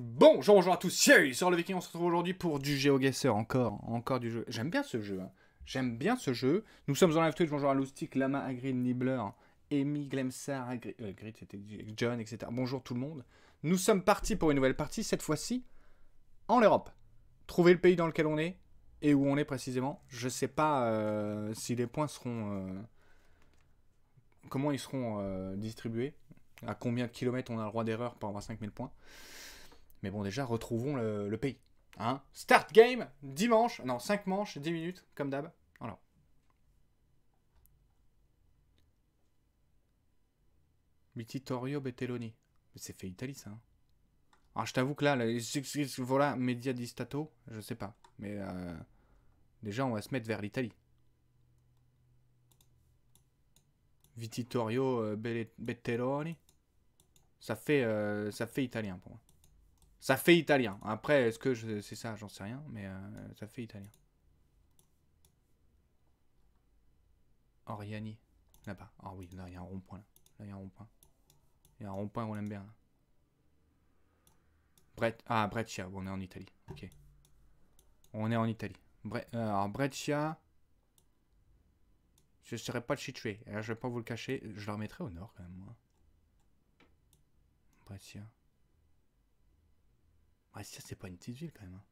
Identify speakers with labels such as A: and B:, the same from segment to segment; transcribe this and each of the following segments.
A: Bonjour, bonjour à tous, c'est sur le Viking, on se retrouve aujourd'hui pour du GeoGuessr, encore, encore du jeu. J'aime bien ce jeu, hein. j'aime bien ce jeu. Nous sommes en live Twitch, bonjour à Loustic, Lama, Agri, Nibbler, Amy, Glemsar, Agri, Agri, euh, c'était John, etc. Bonjour tout le monde. Nous sommes partis pour une nouvelle partie, cette fois-ci en Europe. Trouver le pays dans lequel on est et où on est précisément. Je sais pas euh, si les points seront... Euh, comment ils seront distribués, à combien de kilomètres on a le droit d'erreur pour avoir 5000 points. Mais bon, déjà, retrouvons le, pays. Hein. Start game, dimanche, non, 5 manches, 10 minutes, comme d'hab. Alors. Vittorio Betteloni. Mais c'est fait Italie, ça. Hein. Alors, ah, je t'avoue que là, voilà, Media di Stato, je sais pas. Mais euh, déjà, on va se mettre vers l'Italie. Vittorio euh, Betteloni. Ça fait, euh, ça fait italien pour moi. Ça fait italien. Après, est-ce que je... c'est ça J'en sais rien, mais euh, ça fait italien. Oriani, là-bas. Ah oui, là, il y a un rond-point. Là, il y a un rond-point. Il y a un rond-point on aime bien. Bret... Ah, Breccia, on est en Italie. Ok. On est en Italie. Euh, alors, Breccia... Je ne serais pas situé. Alors, je vais pas vous le cacher. Je le remettrai au nord, quand même, moi. Breccia. Ah, ça, c'est pas une petite ville quand même. Hein.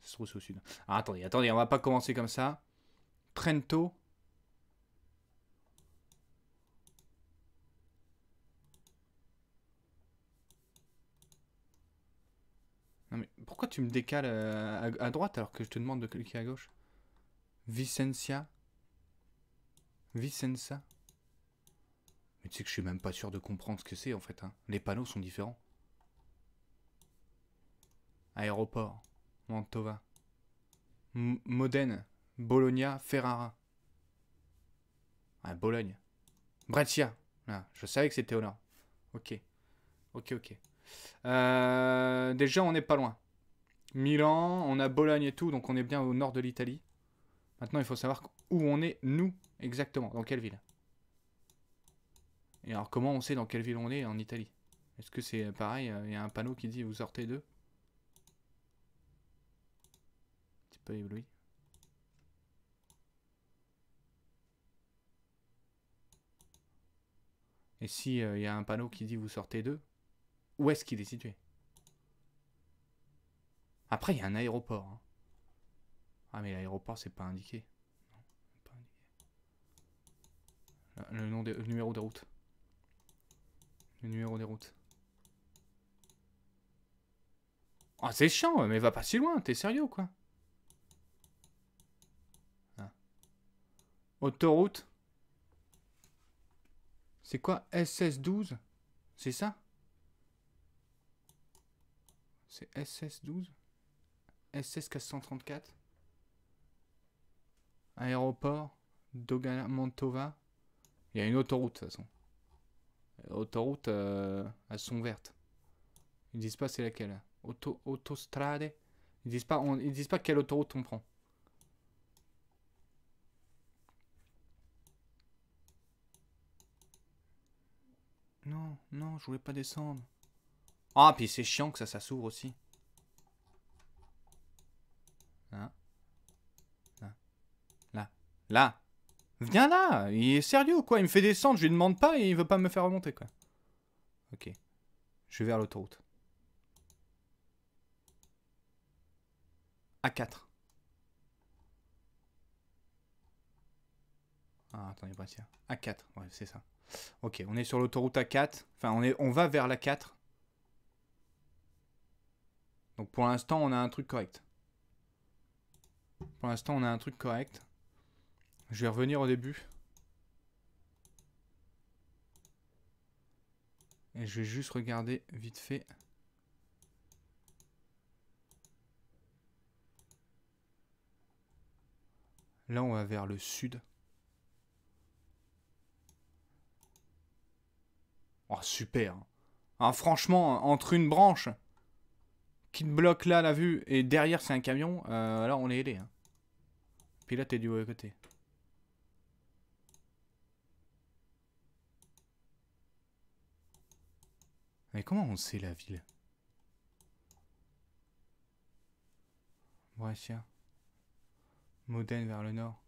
A: se trouve, c'est au sud. Ah, attendez, attendez, on va pas commencer comme ça. Trento. Non mais pourquoi tu me décales euh, à, à droite alors que je te demande de cliquer à gauche Vicencia Vicenza mais tu sais que je suis même pas sûr de comprendre ce que c'est en fait. Hein. Les panneaux sont différents. Aéroport, Mantova, Modène, Bologna, Ferrara. Ah, Bologne. Brescia. Ah, je savais que c'était au nord. Ok. Ok, ok. Euh, déjà, on n'est pas loin. Milan, on a Bologne et tout, donc on est bien au nord de l'Italie. Maintenant, il faut savoir où on est, nous, exactement, dans quelle ville. Et alors comment on sait dans quelle ville on est en Italie Est-ce que c'est pareil, euh, il y a un panneau qui dit vous sortez d'eux Un petit peu ébloui. Et si euh, il y a un panneau qui dit vous sortez d'eux, où est-ce qu'il est situé Après, il y a un aéroport. Hein. Ah mais l'aéroport c'est pas indiqué. pas indiqué. Le, nom de, le numéro de route. Le numéro des routes. Ah, c'est chiant, mais va pas si loin, t'es sérieux quoi ah. Autoroute C'est quoi SS12 C'est ça C'est SS12 SS434 Aéroport Dogana Mantova Il y a une autoroute de toute façon. Autoroute, euh, elles sont vertes. Ils disent pas c'est laquelle. Auto, autostrade. Ils disent pas, ils disent pas quelle autoroute on prend. Non, non, je voulais pas descendre. Ah, puis c'est chiant que ça, ça s'ouvre aussi. Là. Là. Là. Viens là Il est sérieux ou quoi Il me fait descendre, je lui demande pas et il veut pas me faire remonter quoi. Ok. Je vais vers l'autoroute. A4. Ah, attendez, pas A4, ouais, c'est ça. Ok, on est sur l'autoroute A4. Enfin, on, est, on va vers l'A4. Donc pour l'instant, on a un truc correct. Pour l'instant, on a un truc correct. Je vais revenir au début. Et je vais juste regarder vite fait. Là, on va vers le sud. Oh, super. Hein, franchement, entre une branche qui te bloque là la vue et derrière c'est un camion, euh, là on est aidé. Hein. Puis là, t'es du mauvais côté. Mais comment on sait la ville Brescia. Modène vers le nord.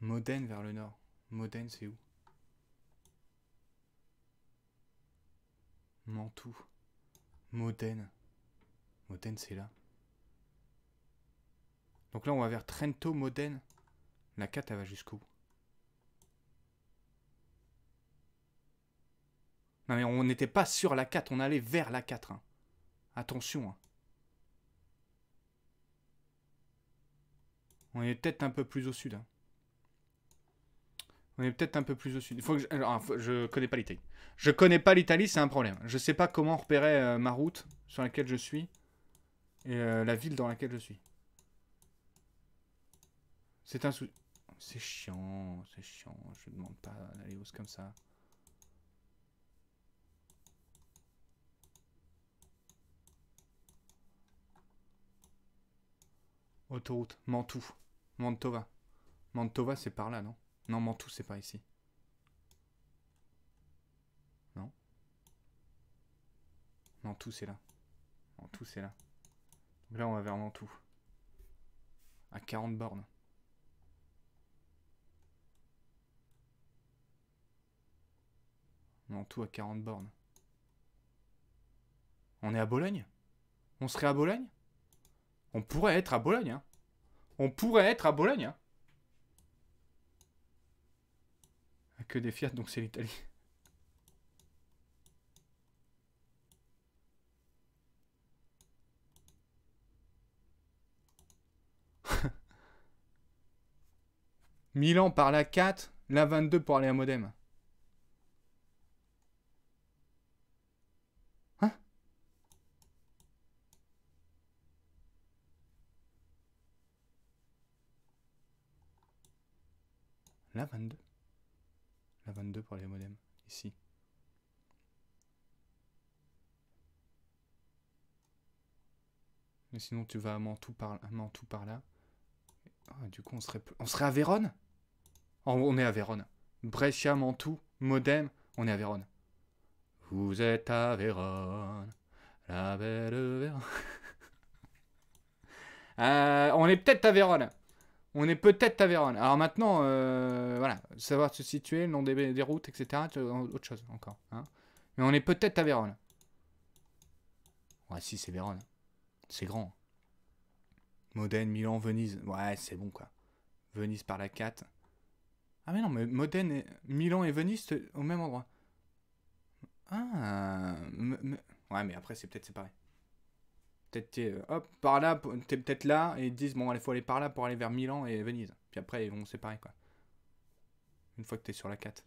A: Modène vers le nord. Modène, c'est où Mantoue. Modène. Modène, c'est là. Donc là, on va vers Trento, Modène. La 4, elle va jusqu'où on n'était pas sur la 4, on allait vers la 4. Hein. Attention. Hein. On est peut-être un peu plus au sud. Hein. On est peut-être un peu plus au sud. que euh, ah, je... connais pas l'Italie. Je connais pas l'Italie, c'est un problème. Je sais pas comment repérer euh, ma route sur laquelle je suis et euh, la ville dans laquelle je suis. C'est un souci. C'est chiant, c'est chiant. Je demande pas d'aller c'est comme ça. Autoroute, Mantoue, Mantova. Mantova, c'est par là, non Non, Mantoue, c'est pas ici. Non Mantoue, c'est là. Mantoue, c'est là. là, on va vers Mantou. À 40 bornes. Mantoue à 40 bornes. On est à Bologne On serait à Bologne on pourrait être à Bologne. Hein. On pourrait être à Bologne. Hein. Ah, que des Fiat, donc c'est l'Italie. Milan par la 4, la 22 pour aller à Modem. La 22. La 22 pour les modems, ici. Mais sinon, tu vas à Mantoue par, par là. Ah, du coup, on serait, on serait à Vérone On est à Vérone. Brescia, Mantoue, Modem, on est à Vérone. Vous êtes à Vérone, la belle Vérone. Euh, on est peut-être à Vérone. On est peut-être à Vérone. Alors maintenant, euh, voilà, savoir se situer, le nom des, routes, etc. Autre chose encore. Hein. Mais on est peut-être à Vérone. Ouais, si, c'est Vérone. C'est grand. Modène, Milan, Venise. Ouais, c'est bon, quoi. Venise par la 4. Ah, mais non, mais Modène, Milan et Venise au même endroit. Ah. Ouais, mais après, c'est peut-être séparé. Peut-être t'es euh, hop par là, t'es peut-être là et ils disent bon, il faut aller par là pour aller vers Milan et Venise. Puis après ils vont séparer quoi. Une fois que t'es sur la 4.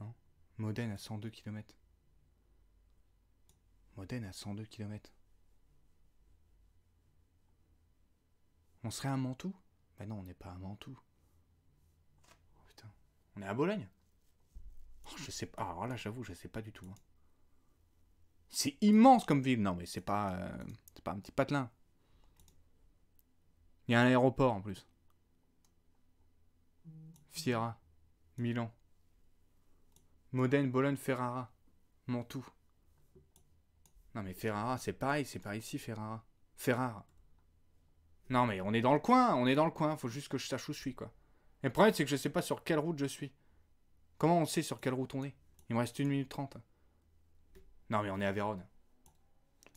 A: Hein Modène à 102 km. Modène à 102 km. On serait un Mantoue ben non, on n'est pas à Mantoue. On est à Bologne oh, Je sais pas. Alors ah, là, j'avoue, je sais pas du tout. Hein. C'est immense comme ville. Non, mais c'est pas, euh, pas un petit patelin. Il y a un aéroport en plus. Fiera, Milan, Modène, Bologne, Ferrara, Mantoue. Non mais Ferrara, c'est pareil, c'est pas ici Ferrara. Ferrara. Non mais on est dans le coin, on est dans le coin, faut juste que je sache où je suis quoi le problème, c'est que je sais pas sur quelle route je suis. Comment on sait sur quelle route on est Il me reste 1 minute 30. Non, mais on est à Vérone.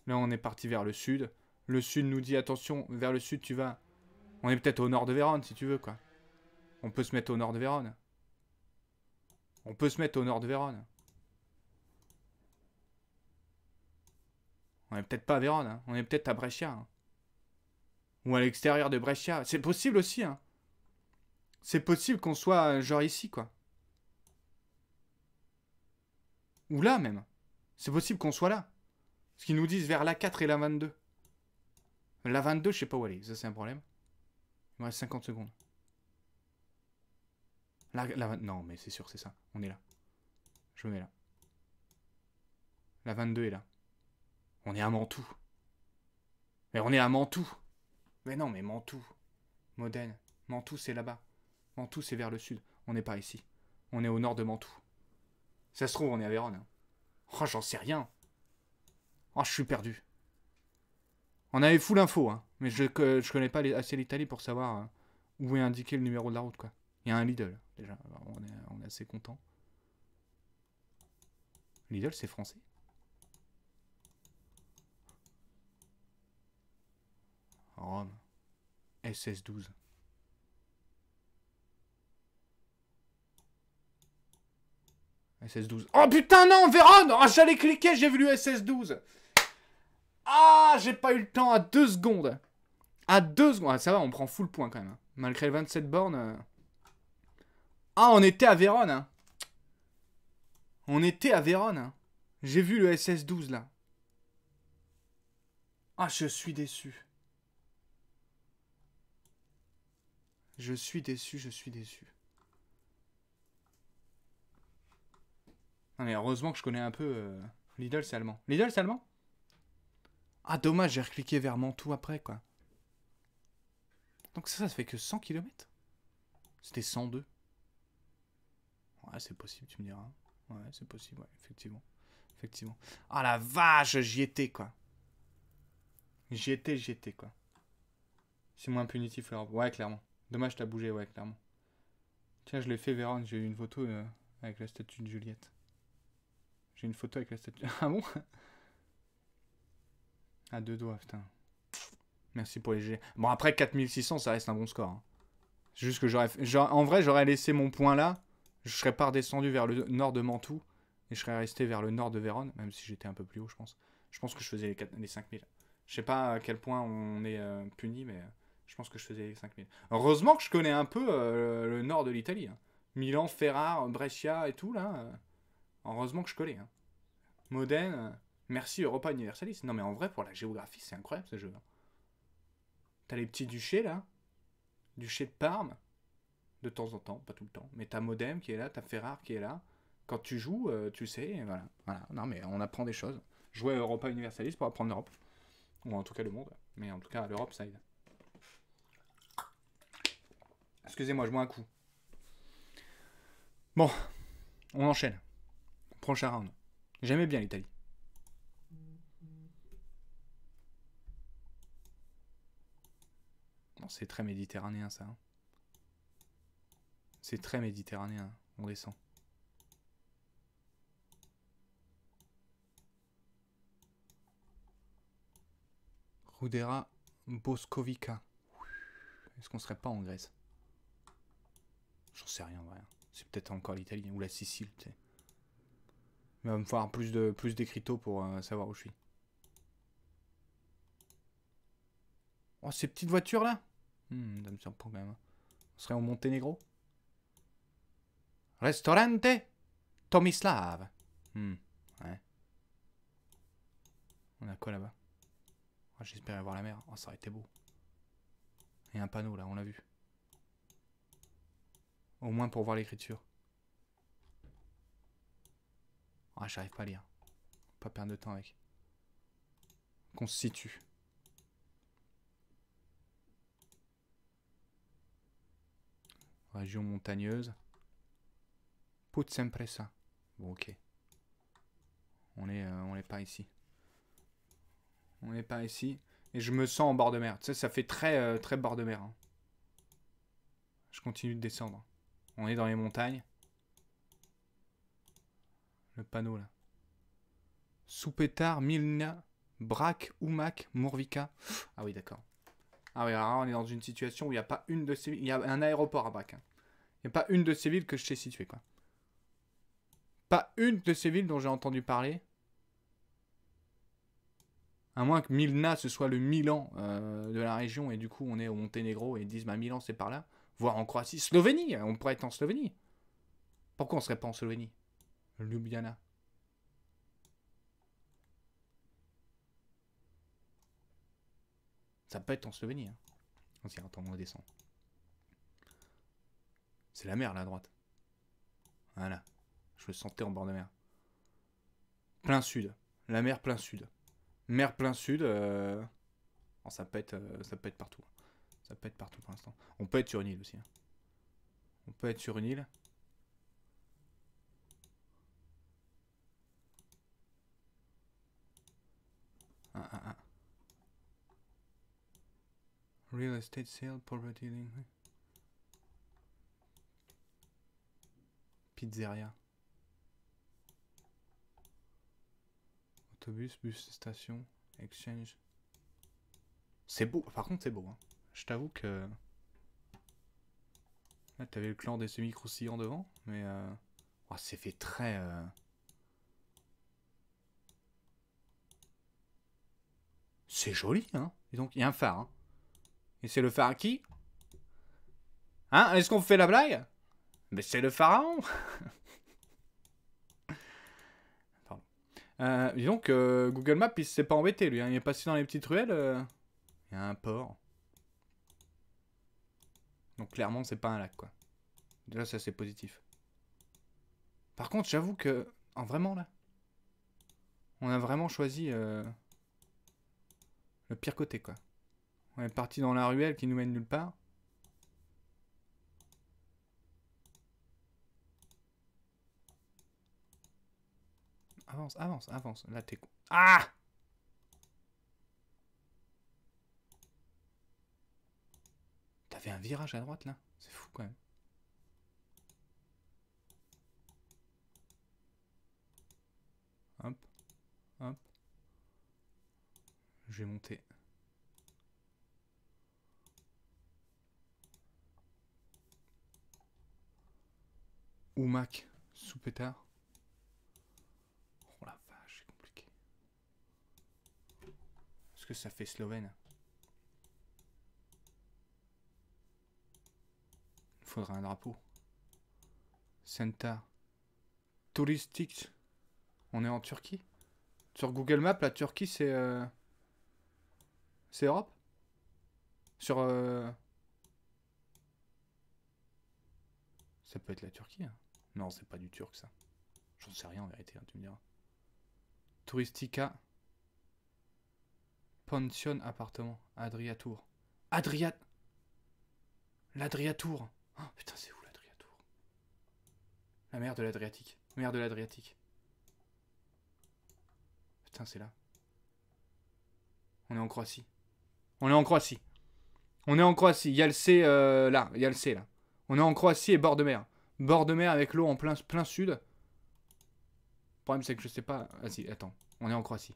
A: Là, on est parti vers le sud. Le sud nous dit, attention, vers le sud, tu vas... On est peut-être au nord de Vérone, si tu veux, quoi. On peut se mettre au nord de Vérone. On peut se mettre au nord de Vérone. On est peut-être pas à Vérone, hein. on est peut-être à Brescia. Hein. Ou à l'extérieur de Brescia. C'est possible aussi, hein. C'est possible qu'on soit euh, genre ici, quoi. Ou là, même. C'est possible qu'on soit là. Ce qu'ils nous disent vers la 4 et la 22. La 22, je sais pas où aller. Ça, c'est un problème. Il me reste 50 secondes. La, non, mais c'est sûr, c'est ça. On est là. Je me mets là. La 22 est là. On est à Mantoue. Mais on est à Mantoue. Mais non, mais Mantoue. Modène. Mantoue, c'est là-bas. Mantoue, c'est vers le sud. On n'est pas ici. On est au nord de Mantoue. Ça se trouve, on est à Vérone. Hein. Oh, j'en sais rien. Oh, je suis perdu. On avait full info, hein. Mais je, je connais pas assez l'Italie pour savoir euh, où est indiqué le numéro de la route, quoi. Il y a un Lidl, déjà. on, est, on est assez content. Lidl, c'est français Rome. SS12. SS12. Oh putain, non, Véron oh, ah, J'allais cliquer, j'ai vu le SS12. Ah, j'ai pas eu le temps à deux secondes. À deux secondes. Ah, ça va, on prend full point quand même. Hein. Malgré les 27 bornes. Euh. Ah, on était à Vérone. Hein. On était à Vérone. Hein. J'ai vu le SS12 là. Ah, je suis déçu. Je suis déçu, je suis déçu. Non mais heureusement que je connais un peu. Euh, Lidl, c'est allemand. Lidl, c'est allemand Ah, dommage, j'ai recliqué vers tout après, quoi. Donc ça, ça fait que 100 km C'était 102. Ouais, c'est possible, tu me diras. Ouais, c'est possible, effectivement. Effectivement. Ah la vache, j'y étais, quoi. J'y étais, j'y étais, quoi. C'est moins punitif, alors. Ouais, clairement. Dommage, t'as bougé, ouais, clairement. Tiens, je l'ai fait, Véron, j'ai eu une photo euh, avec la statue de Juliette. J'ai une photo avec la statue. Ah bon À ah, deux doigts, putain. Merci pour les G. Bon, après 4600, ça reste un bon score. Hein. C'est Juste que j'aurais. En vrai, j'aurais laissé mon point là. Je serais pas redescendu vers le nord de Mantoue. Et je serais resté vers le nord de Vérone. Même si j'étais un peu plus haut, je pense. Je pense que je faisais les, 5000. Je sais pas à quel point on est euh, puni, mais je pense que je faisais les 5000. Heureusement que je connais un peu euh, le nord de l'Italie. Hein. Milan, Ferrare, Brescia et tout là. Euh. Heureusement que je collais. Hein. Modène, euh, merci Europa Universalis. Non mais en vrai, pour la géographie, c'est incroyable ce jeu. Hein. T'as les petits duchés là. Duché de Parme. De temps en temps, pas tout le temps. Mais t'as Modem qui est là, t'as Ferrar qui est là. Quand tu joues, euh, tu sais, voilà. voilà. Non mais on apprend des choses. Jouer Europa Universalis pour apprendre l'Europe. Ou en tout cas le monde. Mais en tout cas, l'Europe, ça aide. Excusez-moi, je bois un coup. Bon, on enchaîne prochain jamais J'aimais bien l'Italie. c'est très méditerranéen, ça. Hein. C'est très méditerranéen. On descend. Rudera Boscovica. Est-ce qu'on serait pas en Grèce J'en sais rien, vrai. Hein. C'est peut-être encore l'Italie ou la Sicile, il va me falloir plus de plus d'écriteaux pour euh, savoir où je suis. Oh, ces petites voitures là hmm, Ça me surprend quand même. Hein. On serait au Monténégro Restaurante Tomislav. Hmm, ouais. On a quoi là-bas oh, J'espérais voir la mer. Oh, ça aurait été beau. Il y a un panneau là, on l'a vu. Au moins pour voir l'écriture. Ah, j'arrive pas à lire. Pas perdre de temps avec. Qu'on se situe. Région montagneuse. Put sempre ça. Bon, ok. On est, euh, on pas ici. On n'est pas ici. Et je me sens en bord de mer. Tu sais, ça fait très, euh, très bord de mer. Hein. Je continue de descendre. On est dans les montagnes le panneau là. Soupetar, Milna, Brac, Umak, Mourvika. Ah oui, d'accord. Ah oui, alors là, on est dans une situation où il n'y a pas une de ces villes. Il y a un aéroport à Brac. Hein. Il n'y a pas une de ces villes que je sais situer, quoi. Pas une de ces villes dont j'ai entendu parler. À moins que Milna, ce soit le Milan euh, de la région, et du coup, on est au Monténégro, et ils disent, bah, Milan, c'est par là. Voire en Croatie. Slovénie On pourrait être en Slovénie. Pourquoi on serait pas en Slovénie Ljubljana. Ça peut être en Slovénie. Hein. s'y attends, on descend. C'est la mer, là, à droite. Voilà. Je le sentais en bord de mer. Plein sud. La mer plein sud. Mer plein sud. Euh, oh, ça, peut être, euh, ça peut être partout. Hein. Ça peut être partout pour l'instant. On peut être sur une île aussi. Hein. On peut être sur une île. Real estate sale, property dealing. Pizzeria. Autobus, bus, station, exchange. C'est beau, par contre c'est beau. Hein. Je t'avoue que... Là t'avais le clan des semi-croustillants devant, mais... c'est euh, oh, fait très... Euh, c'est joli, hein Et donc, il y a un phare, hein et c'est le pharaon qui Hein Est-ce qu'on fait la blague Mais c'est le pharaon Pardon. Euh, donc, euh, Google Maps, il s'est pas embêté, lui. Hein. Il est passé dans les petites ruelles. Euh. Il y a un port. Donc clairement, c'est pas un lac, quoi. Déjà, ça, c'est positif. Par contre, j'avoue que... En vraiment, là On a vraiment choisi... Euh, le pire côté, quoi. On est parti dans la ruelle qui nous mène nulle part. Avance, avance, avance. Là, t'es con. Ah T'avais un virage à droite, là C'est fou, quand même. Hop. Hop. Je vais monter Oumak, Mac sous pétard. Oh la vache, c'est compliqué. Est-ce que ça fait slovène Il faudrait un drapeau. Santa, Touristique. On est en Turquie Sur Google Maps, la Turquie, c'est... Euh, c'est Europe Sur... Euh, ça peut être la Turquie. Hein. Non, c'est pas du turc ça. J'en sais rien en vérité, hein, tu me diras. Touristica. Pension appartement. Adriatour. Adriat. L'Adriatour. Oh, putain, c'est où l'Adriatour La mer de l'Adriatique. Mer de l'Adriatique. Putain, c'est là. On est en Croatie. On est en Croatie. On est en Croatie. Il y a le C euh, là. Il y a le C là. On est en Croatie et bord de mer. Bord de mer avec l'eau en plein, plein sud. Le problème, c'est que je sais pas... Ah si, attends. On est en Croatie.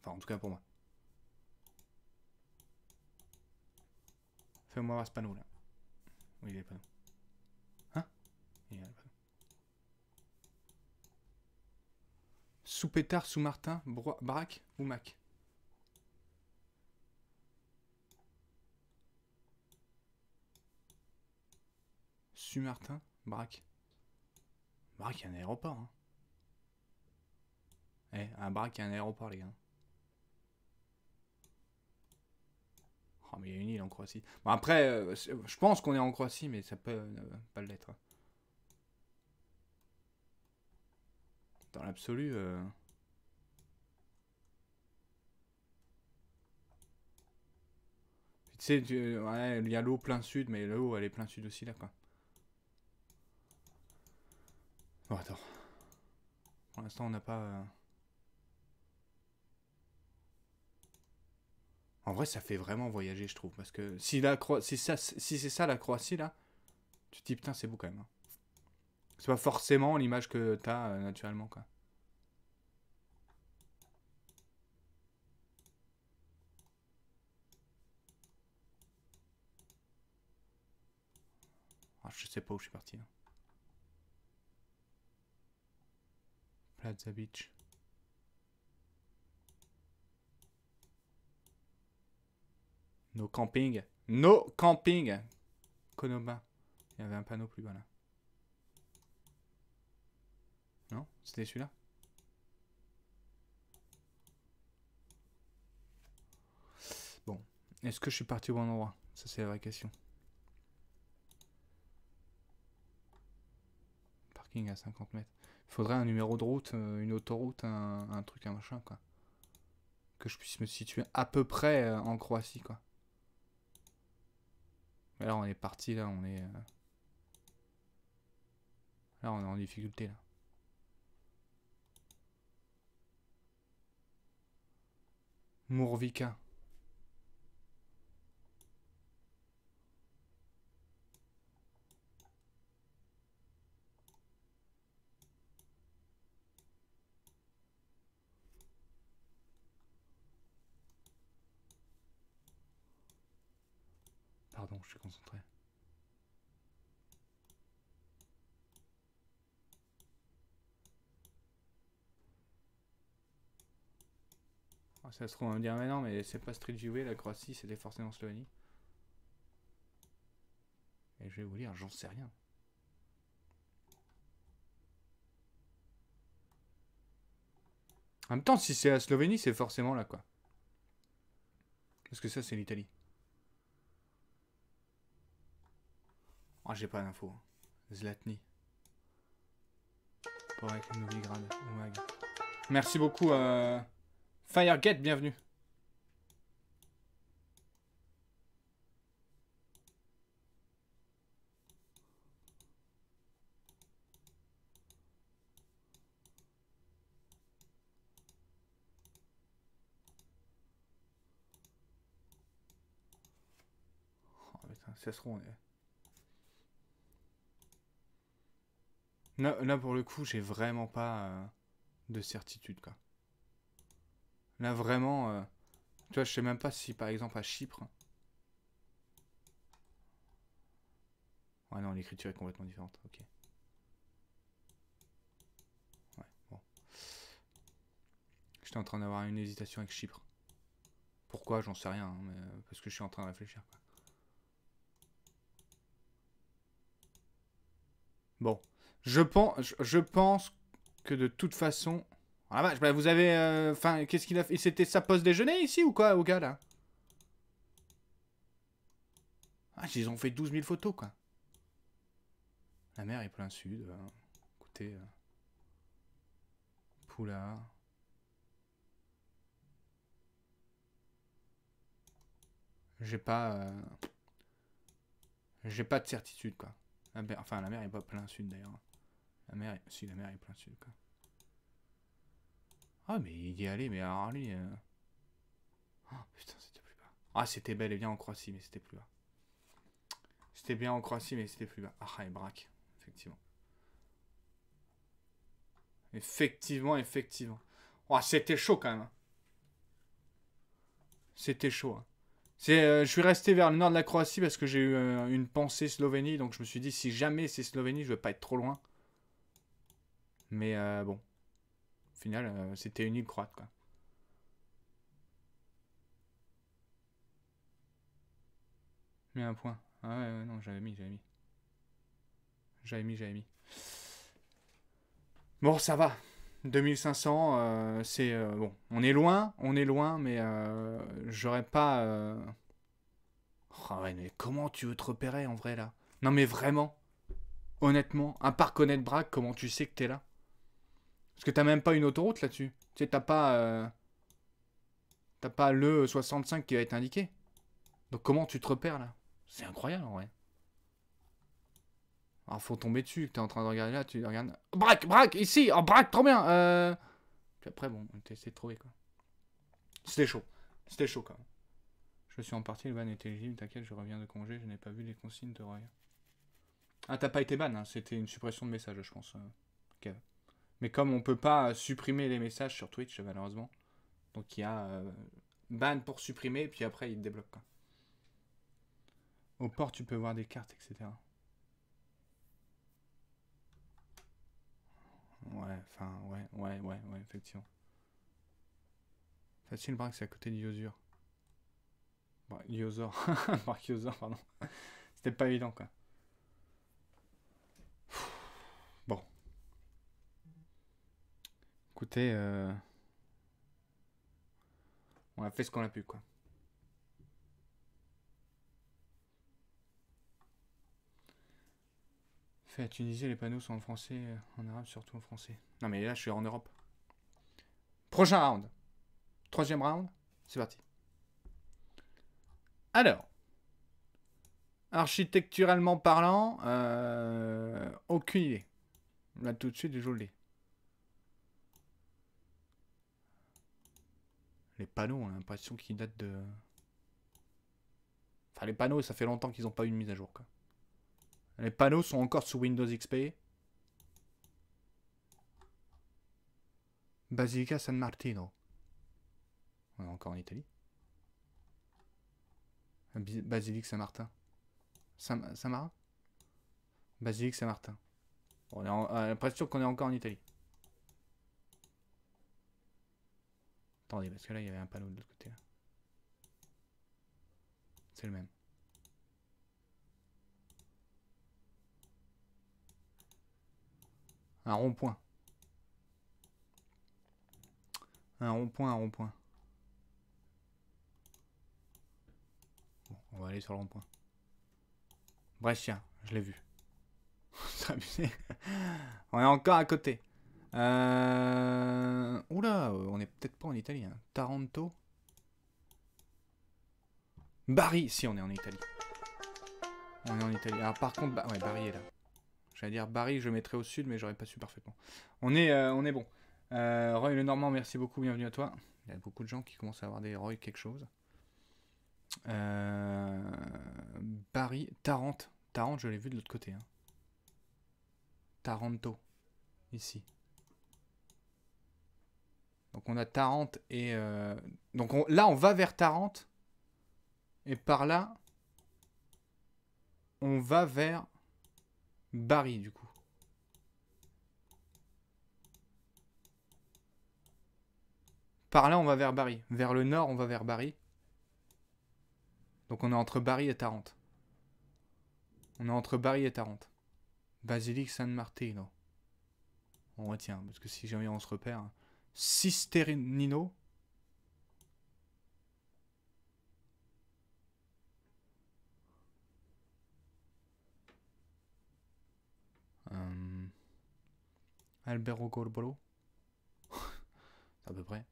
A: Enfin, en tout cas pour moi. Fais-moi voir ce panneau, là. Oui, il est panneau. Hein Il Sous pétard, sous Martin, Braque ou Mac Martin, Braque. Braque, il y a un aéroport. Hein. Eh, un Braque, il y a un aéroport, les gars. Oh, mais il y a une île en Croatie. Bon, après, euh, je pense qu'on est en Croatie, mais ça peut euh, pas l'être. Dans l'absolu... Euh. Tu sais, il y a l'eau plein sud, mais l'eau, elle est plein sud aussi, là, quoi. Bon, attends. Pour l'instant, on n'a pas... Euh, en vrai, ça fait vraiment voyager, je trouve. Parce que si, si, ça... si c'est ça la Croatie, là, tu te dis putain, c'est beau quand même. Hein. C'est pas forcément l'image que t'as euh, naturellement, quoi. Ah, je sais pas où je suis parti. Hein. Beach. No camping. No camping. Konoba. Il y avait un panneau plus bas là. Non C'était celui-là Bon. Est-ce que je suis parti au bon endroit Ça, c'est la vraie question. Parking à 50 mètres. Faudrait un numéro de route, euh, une autoroute, un, truc, un machin, quoi. Que je puisse me situer à peu près euh, en Croatie, quoi. là, on est parti, là, on est... Euh, là, on est en difficulté, là. Mourvika. concentré. Ah, ça se trouve, on va me dire, mais non, mais c'est pas Street la Croatie, c'était forcément Slovénie. Et je vais vous lire j'en sais rien. En même temps, si c'est la Slovénie, c'est forcément là, quoi. Parce que ça, c'est l'Italie. Ah j'ai pas d'infos. Zlatni. Pour avec le Novigrad. Merci beaucoup, euh... Firegate, bienvenue. Oh putain, c'est ce on est... Là, pour le coup, j'ai vraiment pas euh, de certitude, quoi. Là, vraiment, euh, tu vois, je sais même pas si, par exemple, à Chypre... ouais non, l'écriture est complètement différente, ok. Ouais, bon. J'étais en train d'avoir une hésitation avec Chypre. Pourquoi, j'en sais rien, hein, euh, parce que je suis en train de réfléchir, Bon. Je pense, je, pense que de toute façon... Ah bah vous avez... Euh, enfin, qu'est-ce qu'il a fait C'était sa pause déjeuner ici ou quoi, au gars, là Ah, ils ont fait 12 000 photos, quoi. La mer est plein sud. Euh, écoutez... Euh, Poula... J'ai pas... J'ai pas de certitude, quoi. Enfin, la mer est pas plein sud, d'ailleurs. La mer est... Si, la mer est plein dessus, quoi. Ah, mais il y est allé, mais alors lui... Euh. Ah, putain, c'était plus bas. Ah, c'était bel et bien en Croatie, mais c'était plus bas. C'était bien en Croatie, mais c'était plus bas. Ah, et braque, effectivement. Effectivement, effectivement. Oh, c'était chaud, quand même. Hein. C'était chaud, hein. Euh, je suis resté vers le nord de la Croatie parce que j'ai eu euh, une pensée Slovénie. Donc je me suis dit, si jamais c'est Slovénie, je ne vais pas être trop loin. Mais euh, bon, au final, euh, c'était une île croate, quoi. Mais un point. Ah ouais, ouais non, j'avais mis, j'avais mis. J'avais mis, j'avais mis. Bon, ça va. 2500, euh, c'est... bon, on est loin, on est loin, mais j'aurais pas... Ah ouais, mais comment tu veux te repérer en vrai, là Non, mais vraiment Honnêtement, à part connaître Braque, comment tu sais que t'es là parce que t'as même pas une autoroute là-dessus. Tu sais, t'as pas... Euh, t'as pas le 65 qui va être indiqué. Donc comment tu te repères là C'est incroyable ouais. Alors ah, faut tomber dessus, t'es en train de regarder là, tu regardes... Braque, braque, ici, oh, braque, trop bien euh. après, bon, on essayé de trouver quoi. C'était chaud. C'était chaud quand même. Je suis en partie, le ban était éligible, t'inquiète, je reviens de congé, je n'ai pas vu les consignes de Roy. Ah, t'as pas été ban, hein, c'était une suppression de message, je pense, euh... Mais comme on peut pas supprimer les messages sur Twitch, malheureusement, donc il y a euh, ban pour supprimer, puis après il te débloque. Au port, tu peux voir des cartes, etc. Ouais, enfin, ouais, ouais, ouais, ouais, effectivement. Facile, Brax c'est à côté de Yosur. Bon, Yosor. pardon. C'était pas évident, quoi. Écoutez, euh, on a fait ce qu'on a pu, quoi. Fait à Tunisie, les panneaux sont en français, euh, en arabe, surtout en français. Non, mais là, je suis en Europe. Prochain round. Troisième round. C'est parti. Alors, architecturalement parlant, euh, aucune idée. Là, tout de suite, je vous le Les panneaux, on a l'impression qu'ils datent de... Enfin, les panneaux, ça fait longtemps qu'ils n'ont pas eu une mise à jour, quoi. Les panneaux sont encore sous Windows XP. Basilica San Martino. On est encore en Italie. Basilique Saint-Martin. Saint-Marin Basilique Saint-Martin. On a l'impression qu'on est encore en Italie. Attendez, parce que là, il y avait un panneau de l'autre côté. C'est le même. Un rond-point. Un rond-point, un rond-point. Bon, on va aller sur le rond-point. Bref chien, je l'ai vu. On est encore à côté. Euh... Oula, on est peut-être pas en Italie. Hein. Taranto. Bari, si on est en Italie. On est en Italie. Alors par contre, ouais, Bari est là. J'allais dire Bari, je mettrais au sud, mais j'aurais pas su parfaitement. On est, euh, on est bon. Euh, Roy le Normand, merci beaucoup, bienvenue à toi. Il y a beaucoup de gens qui commencent à avoir des Roy quelque chose. Euh, Bari, Tarente. Tarente, je l'ai vu de l'autre côté. Hein. Taranto, ici. Donc on a Tarente et... Euh, donc là, on va vers Tarente. Et par là, on va vers Bari, du coup. Par là, on va vers Bari. Vers le nord, on va vers Bari. Donc on est entre Bari et Tarente. On est entre Bari et Tarente. Basilique San Martino. On retient, parce que si jamais on se repère... Hein. Cisternino euh... Albero Gorbolo à peu près.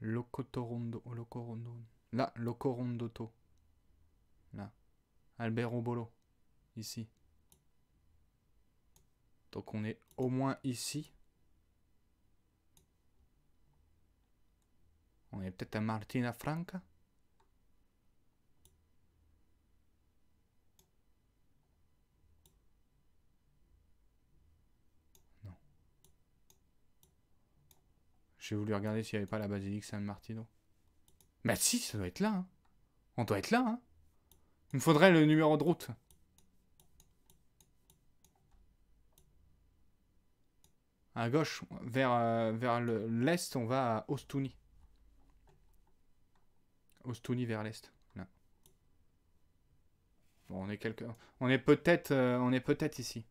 A: Locotorondo, Locorondo. Là, Locorondoto Là. Albero Bolo. Ici. Donc on est au moins ici. On est peut-être à Martina Franca. Non. J'ai voulu regarder s'il n'y avait pas la basilique San Martino. Mais bah si, ça doit être là. Hein. On doit être là. Hein. Il me faudrait le numéro de route. À gauche, vers, euh, vers l'est, on va à Ostouni. Ostouni vers l'est. Bon, on est quelque... on est peut-être euh, on est peut-être ici.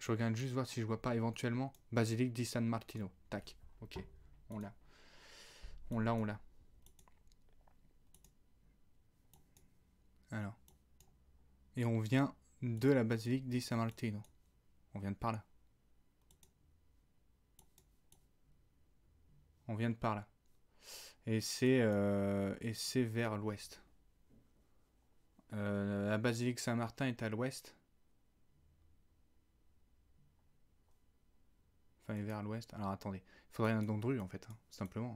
A: Je regarde juste voir si je vois pas éventuellement Basilique di San Martino. Tac. OK. On l'a. On l'a, on l'a. Alors. Et on vient de la basilique di San Martino. On vient de par là. On vient de par là. Et c'est euh, vers l'ouest. Euh, la basilique Saint-Martin est à l'ouest. Enfin, vers l'ouest. Alors attendez, il faudrait un rue, en fait, hein, simplement.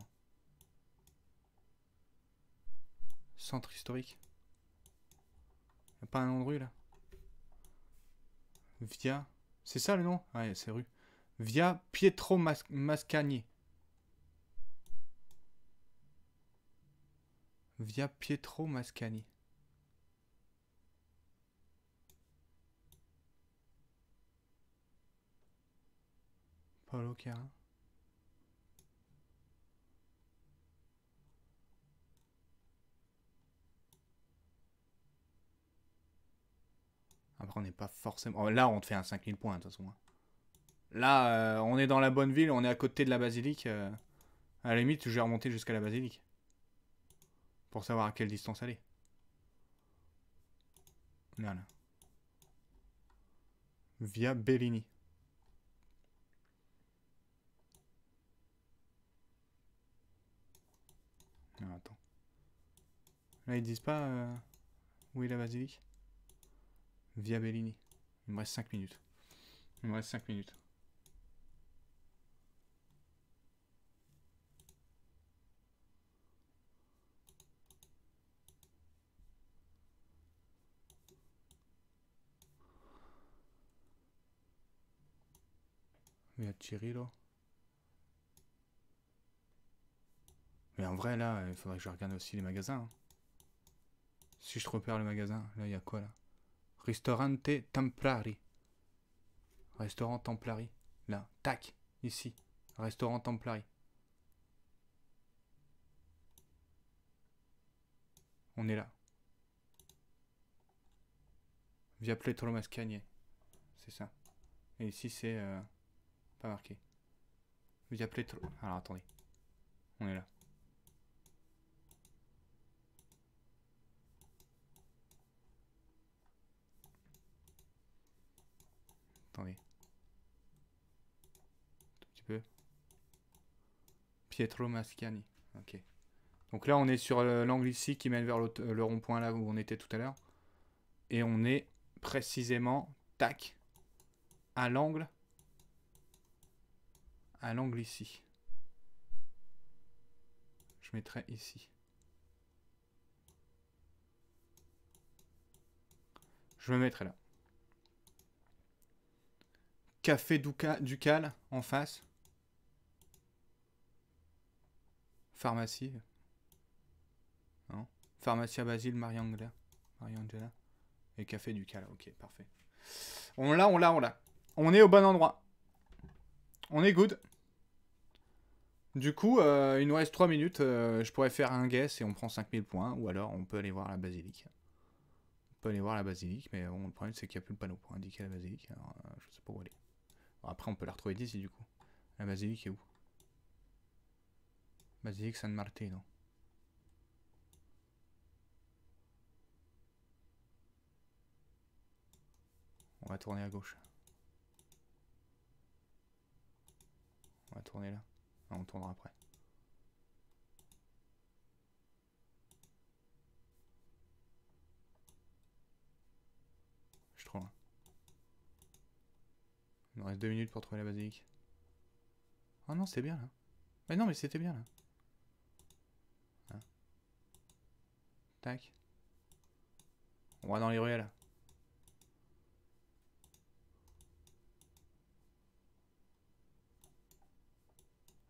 A: Centre historique. n'y a pas un rue, là via... C'est ça le nom Ouais, c'est rue. Via Pietro Mascagni. Via Pietro Mascagni. Paolo Après, on n'est pas forcément... Oh, là, on te fait un 5000 points, de toute façon. Hein. Là, euh, on est dans la bonne ville, on est à côté de la basilique. A euh, À la limite, je vais remonter jusqu'à la basilique. Pour savoir à quelle distance aller. là. Via Bellini. attends. Là, ils disent pas euh, où est la basilique via Bellini. Il me reste 5 minutes. Il me reste 5 minutes. Via Chirilo. Mais en vrai là, il faudrait que je regarde aussi les magasins. Hein. Si je repère le magasin, là il y a quoi là Ristorante Templari. Restaurant Templari. Là, tac, ici. Restaurant Templari. On est là. Via Mascagne, C'est ça. Et ici, c'est euh, pas marqué. Via Pletro... Alors, attendez. On est là. Attendez. petit peu. Pietro Maschiani. Ok. Donc là, on est sur euh, l'angle ici qui mène vers euh, le rond-point là où on était tout à l'heure. Et on est précisément, tac, à l'angle. À l'angle ici. Je mettrai ici. Je me mettrai là. Café Ducal en face. Pharmacie. Non. Pharmacie à Basile, Marie-Angela. Et Café Ducal, ok, parfait. On l'a, on l'a, on l'a. On est au bon endroit. On est good. Du coup, euh, il nous reste 3 minutes. Euh, je pourrais faire un guess et on prend 5000 points. Ou alors, on peut aller voir la basilique. On peut aller voir la basilique, mais bon, le problème, c'est qu'il n'y a plus le panneau pour indiquer la basilique. Alors, euh, je sais pas où aller après, on peut la retrouver d'ici, du coup. La basilique est où Basilique San Martino. On va tourner à gauche. On va tourner là. on tournera après. Il nous reste deux minutes pour trouver la basilique. Oh non, c'est bien là. Mais non, mais c'était bien là. Hein. Tac. On va dans les ruelles.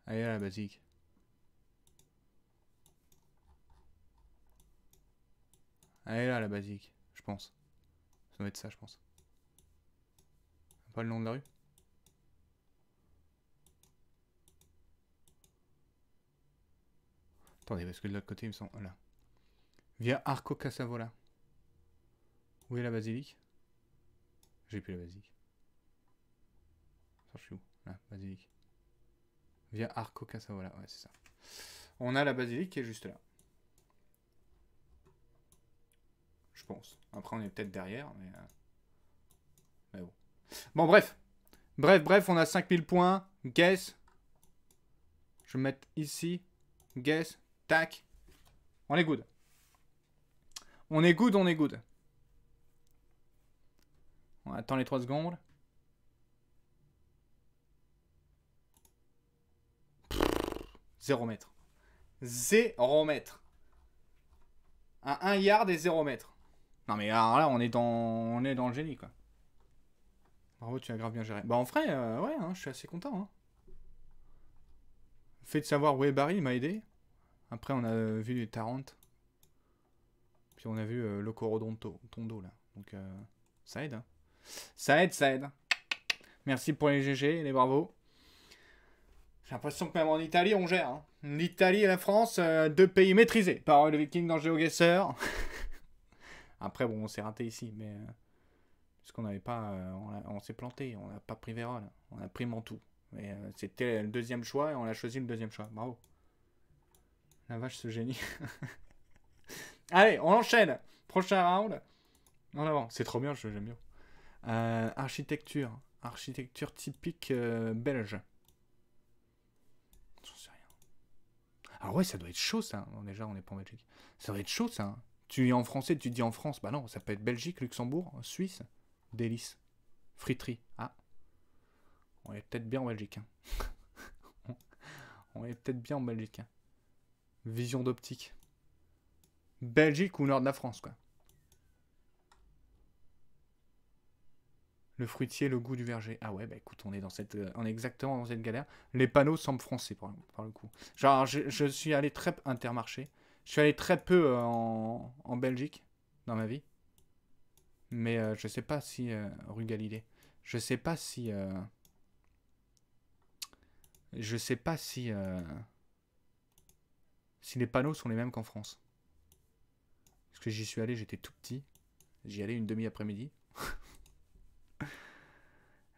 A: Allez là, la basique. Allez là, la basique, je pense. Ça va être ça, je pense. Pas le nom de la rue Attendez, parce que de l'autre côté, ils me sont... Là. Via Arco Cassavola. Où est la basilique J'ai plus la basilique. je suis où Là, basilique. Via Arco Cassavola, ouais, c'est ça. On a la basilique qui est juste là. Je pense. Après, on est peut-être derrière, mais... Euh, bon. Bon, bref. Bref, bref, on a 5000 points. Guess. Je vais mettre ici. Guess. Tac. On est good. On est good, on est good. On attend les 3 secondes. Zéro 0 mètre. 0 mètre. À 1 yard et 0 mètre. Non mais alors là, on est dans, on est dans le génie quoi. Bravo, tu as grave bien géré. Bah en vrai, euh, ouais, hein, je suis assez content. Hein. Le fait de savoir où est Barry m'a aidé. Après, on a vu du Tarente. Puis on a vu euh, le Corodonto, Tondo, là. Donc, euh, ça aide. Hein. Ça aide, ça aide. Merci pour les GG, les bravo. J'ai l'impression que même en Italie, on gère. Hein. L'Italie et la France, euh, deux pays maîtrisés par de Viking dans GeoGuessr. Après, bon, on s'est raté ici, mais... parce qu'on n'avait pas... on, s'est planté, on n'a pas pris Vérol. On a pris Mantou, Mais c'était le deuxième choix et on a choisi le deuxième choix. Bravo. La vache, ce génie. Allez, on enchaîne. Prochain round. En avant. C'est trop bien, j'aime bien. Euh, architecture. Architecture typique euh, belge. J'en sais rien. Ah ouais, ça doit être chaud, ça. déjà, on n'est pas en Belgique. Ça doit être chaud, ça. Tu es en français, tu dis en France. Bah non, ça peut être Belgique, Luxembourg, Suisse. Délice. Friterie. Ah. On est peut-être bien en Belgique. Hein. on est peut-être bien en Belgique. Hein. Vision d'optique. Belgique ou nord de la France, quoi. Le fruitier, le goût du verger. Ah ouais, bah écoute, on est dans cette, euh, on exactement dans cette galère. Les panneaux semblent français, par, le coup. Genre, je, suis allé très intermarché. Je suis allé très peu euh, en, en Belgique dans ma vie. Mais euh, je sais pas si rue Galilée. Je sais pas si. Je sais pas si si les panneaux sont les mêmes qu'en France. Parce que j'y suis allé, j'étais tout petit. J'y allais une demi-après-midi.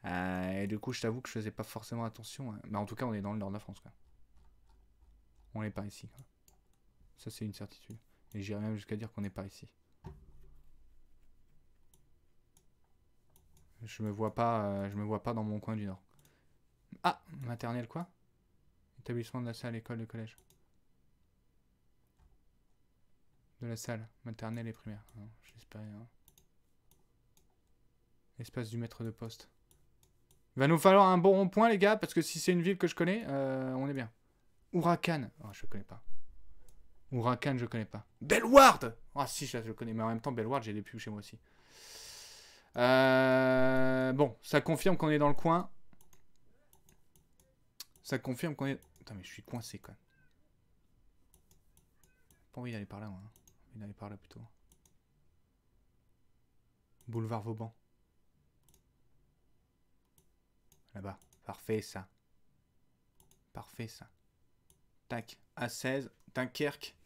A: Euh, et du coup, je t'avoue que je faisais pas forcément attention. Hein. Mais en tout cas, on est dans le nord de la France. Quoi. On n'est pas ici. Ça, c'est une certitude. Et j'irais même jusqu'à dire qu'on n'est pas ici. Je me vois pas, euh, je me vois pas dans mon coin du nord. Ah, maternelle quoi Établissement de la salle, école, de collège. la salle, maternelle et primaire. Hein, j'espère hein. L'espace du maître de poste. Il va nous falloir un bon rond-point, les gars, parce que si c'est une ville que je connais, euh, on est bien. Huracan. Oh, je connais pas. Huracan, je connais pas. Bellward Ah si, je, le connais, mais en même temps, Bellward, j'ai des pubs chez moi aussi. Euh, bon, ça confirme qu'on est dans le coin. Ça confirme qu'on est... Attends mais je suis coincé, quoi. Pas envie d'aller par là, moi. Hein il allait par là plutôt. Boulevard Vauban. Là-bas. Parfait, ça. Parfait, ça. Tac. A16. Dunkerque.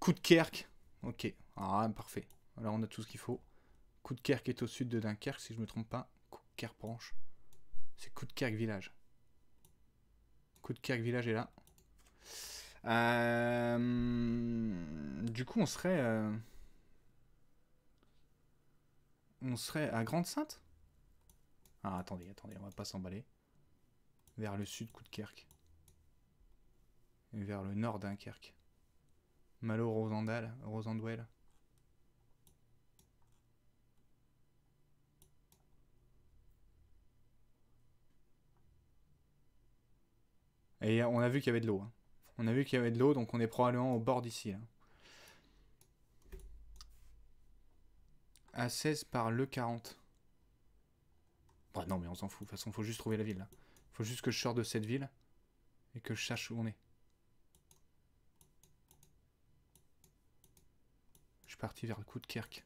A: Coup de Kerk. Ok. Ah, parfait. Alors, on a tout ce qu'il faut. Coup de Kerk est au sud de Dunkerque, si je me trompe pas. Coup de Kerk branche. C'est Coup de Kerk village. Coup de Kerk village est là. Euh, du coup, on serait. Euh, on serait à Grande-Sainte Ah, attendez, attendez, on va pas s'emballer. Vers le sud, Coudekerque. Et vers le nord, Dunkerque. Malo Rosendal, Rosendwell. Et on a vu qu'il y avait de l'eau. Hein. On a vu qu'il y avait de l'eau, donc on est probablement au bord d'ici. À 16 par le 40. Bah non, mais on s'en fout. De toute façon, faut juste trouver la ville. Là. Faut juste que je sors de cette ville et que je sache où on est. Je suis parti vers le coup de Kerk.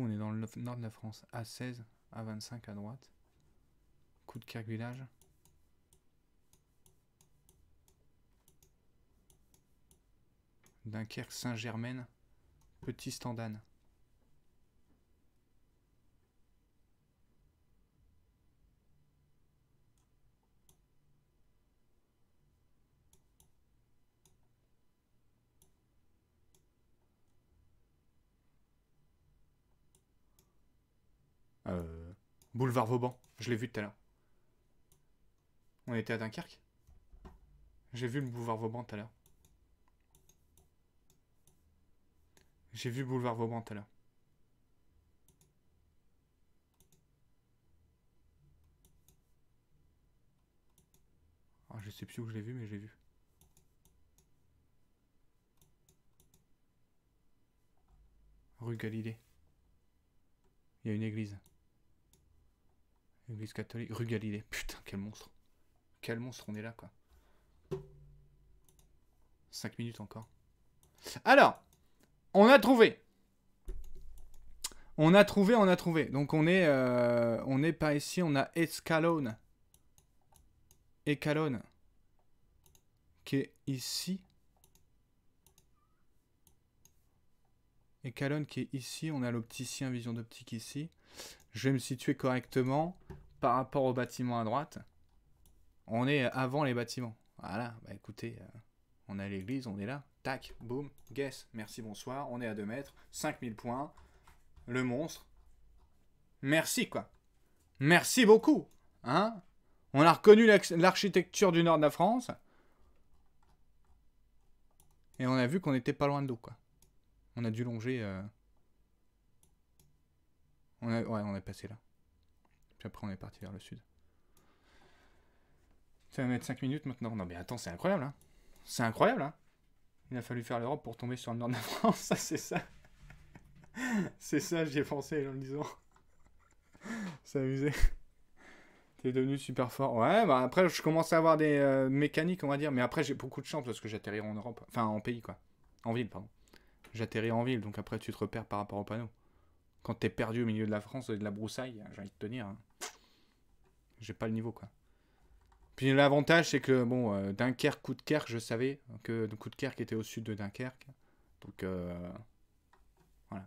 A: on est dans le nord de la France. A16, A25 à droite. Coup de village Dunkerque Saint-Germain, Petit Standane. boulevard Vauban. Je l'ai vu tout à l'heure. On était à Dunkerque J'ai vu le boulevard Vauban tout à l'heure. J'ai vu le boulevard Vauban tout à l'heure. Ah, je sais plus où je l'ai vu, mais j'ai vu. Rue Galilée. Il y a une église. Église catholique, rue Galilée. Putain, quel monstre. Quel monstre, on est là, quoi. 5 minutes encore. Alors, on a trouvé. On a trouvé, on a trouvé. Donc on est, euh, on est pas ici, on a Escalone. Escalone. Qui est ici. Escalone qui est ici. On a l'opticien, vision d'optique ici je vais me situer correctement par rapport au bâtiment à droite. On est avant les bâtiments. Voilà, bah écoutez, euh, on a l'église, on est là. Tac, boum, guess, merci, bonsoir, on est à 2 mètres, 5000 points, le monstre. Merci, quoi. Merci beaucoup, hein On a reconnu l'architecture du nord de la France. Et on a vu qu'on n'était pas loin de l'eau, quoi. On a dû longer... Euh, on ouais, on est passé là. Puis après, on est parti vers le sud. Ça va mettre 5 minutes maintenant. Non, mais attends, c'est incroyable, hein. C'est incroyable, hein. Il a fallu faire l'Europe pour tomber sur le nord de la France. Ça, c'est ça. c'est ça, j'y ai pensé en le disant. c'est amusé. T'es devenu super fort. Ouais, bah après, je commence à avoir des euh, mécaniques, on va dire. Mais après, j'ai beaucoup de chance parce que j'atterris en Europe. Enfin, en pays, quoi. En ville, pardon. J'atterris en ville, donc après, tu te repères par rapport au panneau. Quand t'es perdu au milieu de la France et de la broussaille, j'ai envie de tenir. Hein. J'ai pas le niveau, quoi. Puis l'avantage, c'est que, bon, coup euh, Dunkerque, Kerk, je savais que Kerk était au sud de Dunkerque. Donc, euh, voilà.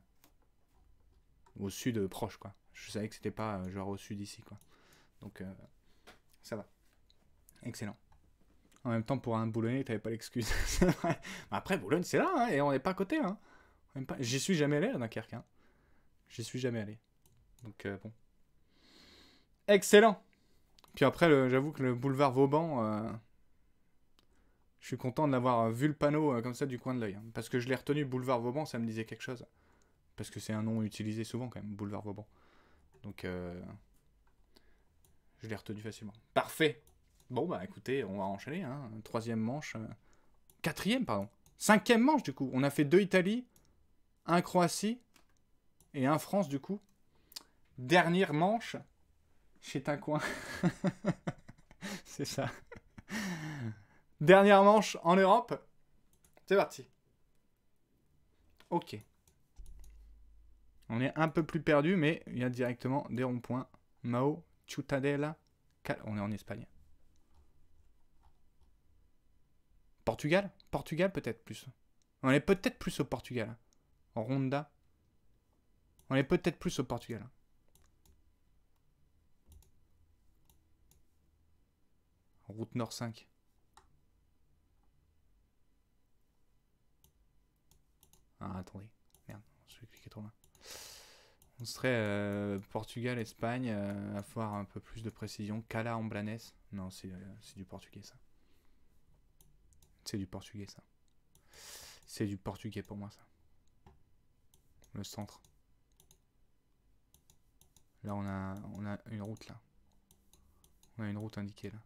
A: Au sud euh, proche, quoi. Je savais que c'était pas genre au sud ici, quoi. Donc, ça va. Excellent. En même temps, pour un Boulonnais, t'avais pas l'excuse. Après, Boulogne, c'est là, hein, et on n'est pas à côté. Hein. J'y suis jamais allé à Dunkerque. Hein. J'y suis jamais allé. Donc euh, bon. Excellent Puis après, j'avoue que le boulevard Vauban, euh, je suis content d'avoir euh, vu le panneau comme ça du coin de l'œil. Hein. parce que je l'ai retenu, boulevard Vauban, ça me disait quelque chose. Parce que c'est un nom utilisé souvent quand même, boulevard Vauban. Donc je l'ai retenu facilement. Parfait Bon bah écoutez, on va enchaîner. Hein, troisième manche. Quatrième, pardon. Cinquième manche du coup. On a fait deux Italie, un Croatie, et en France du coup. Dernière manche chez coin. C'est ça. Dernière manche en Europe. C'est parti. Ok. On est un peu plus perdu, mais il y a directement des ronds-points. Mao, Ciutadella, On est en Espagne. Portugal Portugal peut-être plus. On est peut-être plus au Portugal. Ronda. On est peut-être plus au Portugal. Route Nord 5. Ah, attendez. Merde, je vais cliquer trop loin. On serait euh, Portugal, Espagne, euh, à avoir un peu plus de précision. Cala en Non, euh, c'est du portugais, ça. C'est du portugais, ça. C'est du portugais pour moi, ça. Le centre. Là, on a, on a une route, là. On a une route indiquée, là.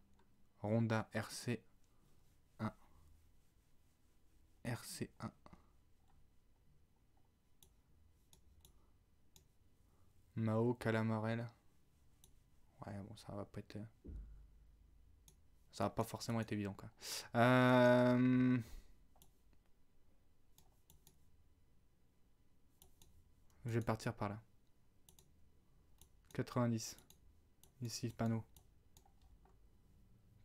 A: Ronda RC1. RC1. Mao Calamarel. Ouais, bon, ça va pas être... Euh, ça va pas forcément être évident, quoi. Euh, je vais partir par là. 90. Ici, le panneau.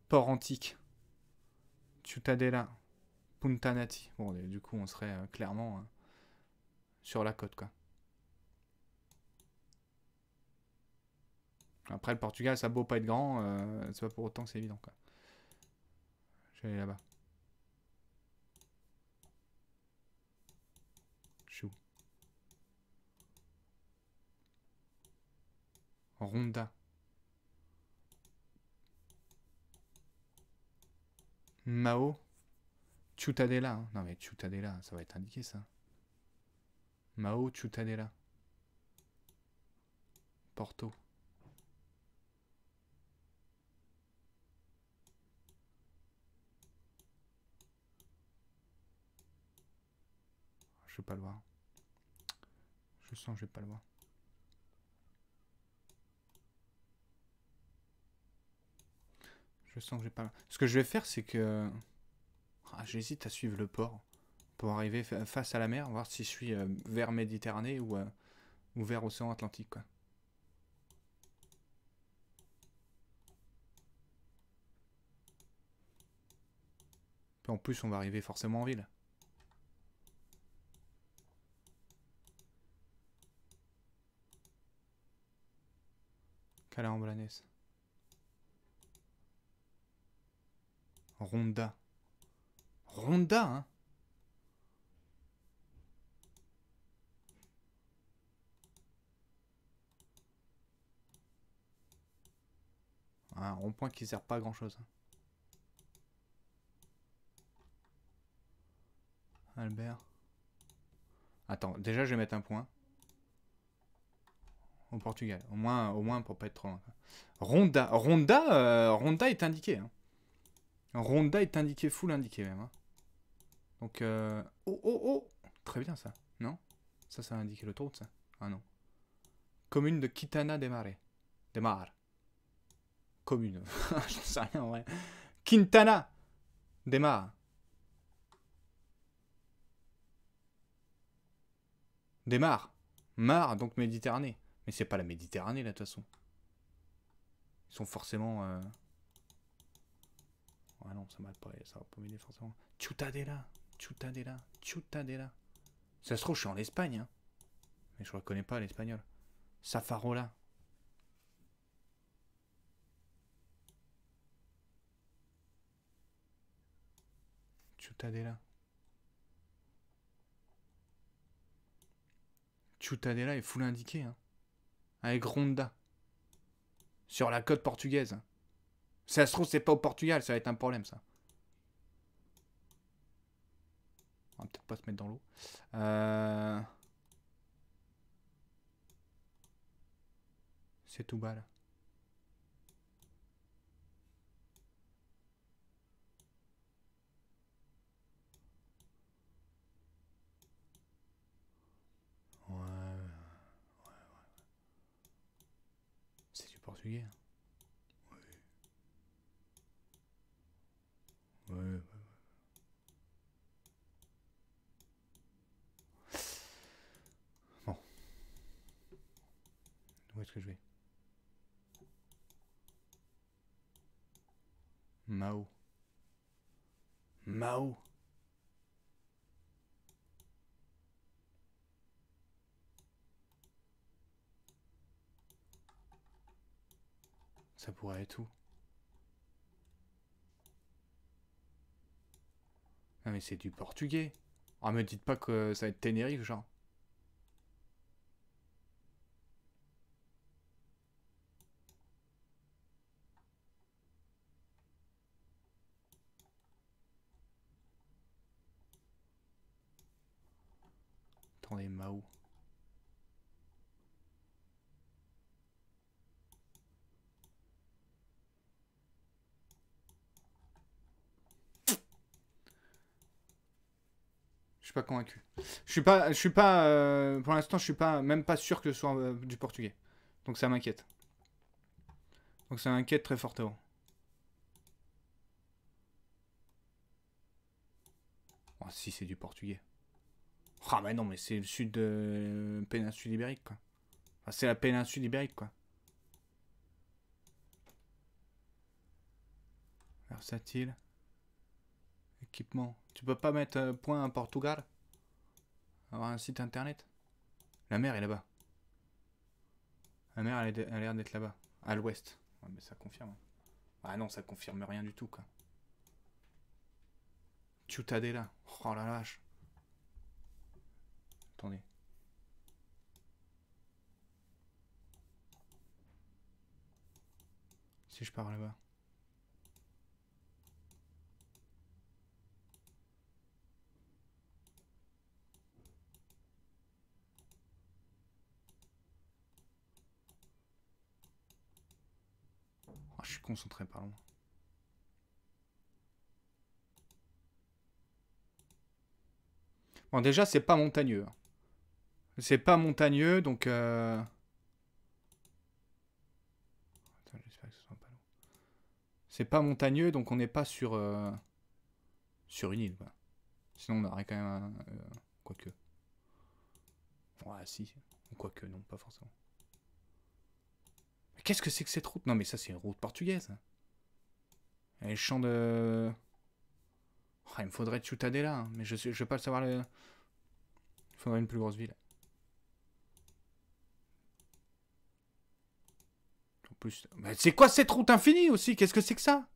A: Port antique. Ciutadella. Puntanati. Bon, du coup, on serait euh, clairement hein, sur la côte, quoi. Après, le Portugal, ça beau pas être grand, euh, c'est pas pour autant que c'est évident, quoi. Je vais aller là-bas. Ronda. Mao. Chutadella. Hein. Non mais Chutadella, ça va être indiqué ça. Mao Chutadella. Porto. Je vais pas le voir. Je sens que je vais pas le voir. Je sens que j'ai pas... Ce que je vais faire, c'est que... Ah, j'hésite à suivre le port pour arriver face à la mer, voir si je suis euh, vers Méditerranée ou, euh, vers Océan Atlantique. en plus, on va arriver forcément en ville. Calais Ronda. Ronda, hein Un rond-point qui sert pas à grand-chose. Hein. Albert. Attends, déjà je vais mettre un point. Au Portugal, au moins, au moins pour pas être trop Ronda, Ronda, euh, Ronda est indiqué. Hein. Ronda est indiqué, full indiqué même. Hein. Donc, euh... oh, oh, oh Très bien, ça. Non Ça, ça a indiqué le tour, ça Ah non. Commune de Kitana des Marais. Des Mares. Commune. Je sais rien, en vrai. Quintana des Mares. Des Mares. Mares, donc Méditerranée. Mais c'est pas la Méditerranée, là, de toute façon. Ils sont forcément... Euh, ah non, ça m'a pas, ça va pas m'aider forcément. Chutadela, Chutadela, Chutadela. Ça se trouve, je suis en Espagne, hein. Mais je reconnais pas l'espagnol. Safarola. Chutadela. Chutadela est full indiqué, hein. Avec Ronda. Sur la côte portugaise. Hein. Ça se trouve, c'est pas au Portugal, ça va être un problème, ça. On va peut-être pas se mettre dans l'eau. Euh, c'est tout bas, là. Ouais, ouais, ouais. C'est du portugais. Hein. ce que je vais Mao. Mao. Ça pourrait être où Ah mais c'est du portugais. Ah me dites pas que ça va être Tenerife genre. les Mao. Je suis pas convaincu. Je suis pas, je suis pas, euh, pour l'instant, je suis pas, même pas sûr que ce soit euh, du portugais. Donc ça m'inquiète. Donc ça m'inquiète très fortement. si c'est du portugais. Ah mais non, mais c'est le sud de euh, péninsule ibérique, quoi. c'est la péninsule ibérique, quoi. Versatile. Équipement. Tu peux pas mettre euh, point à Portugal Avoir un site internet La mer est là-bas. La mer, elle, a l'air d'être là-bas. À l'ouest. Ouais, mais ça confirme. Ah non, ça confirme rien du tout, quoi. Ciutadella. Oh la vache. Attendez. Si je pars là-bas. Oh, je suis concentré par loin. Bon, déjà, c'est pas montagneux. Hein. C'est pas montagneux, donc... Euh... C'est pas montagneux, donc on n'est pas sur, euh, sur une île. Quoi. Sinon on aurait quand même un... Euh... Quoique. Ouais, si. Quoique, non, pas forcément. Qu'est-ce que c'est que cette route Non, mais ça, c'est une route portugaise. Hein. Et le champ de... Ah, il me faudrait Chutadella hein, mais je ne vais pas le savoir. Le... Il faudrait une plus grosse ville. c'est quoi cette route infinie aussi Qu'est-ce que c'est que ça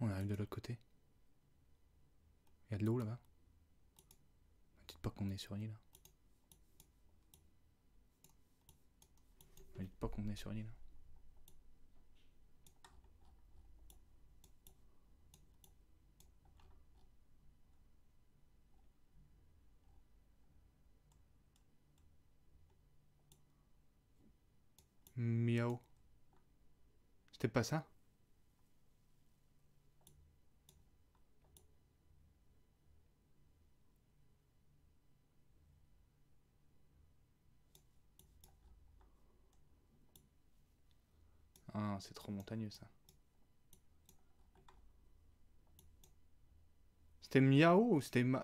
A: On arrive de l'autre côté. Il y a de l'eau là-bas. Dites pas qu'on est sur une île. Dites pas qu'on est sur une île. Hein. Miaou. C'était pas ça Ah, c'est trop montagneux ça. C'était miaou ou c'était Ma...